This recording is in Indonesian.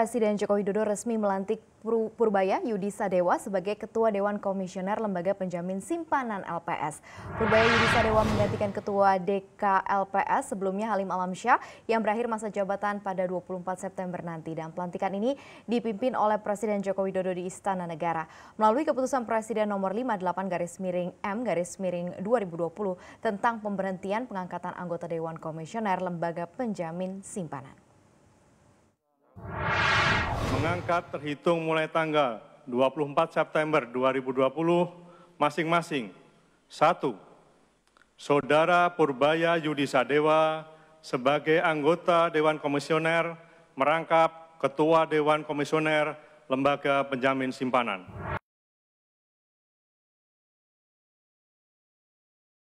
Presiden Joko Widodo resmi melantik Purbaya Yudisa Dewa sebagai Ketua Dewan Komisioner Lembaga Penjamin Simpanan LPS. Purbaya Yudisa Dewa menggantikan Ketua LPS sebelumnya Halim Alamsyah yang berakhir masa jabatan pada 24 September nanti. Dan pelantikan ini dipimpin oleh Presiden Joko Widodo di Istana Negara. Melalui keputusan Presiden nomor 58 garis miring M garis miring 2020 tentang pemberhentian pengangkatan anggota Dewan Komisioner Lembaga Penjamin Simpanan mengangkat terhitung mulai tanggal 24 September 2020 masing-masing. satu, Saudara Purbaya Yudisadewa sebagai anggota Dewan Komisioner merangkap Ketua Dewan Komisioner Lembaga Penjamin Simpanan.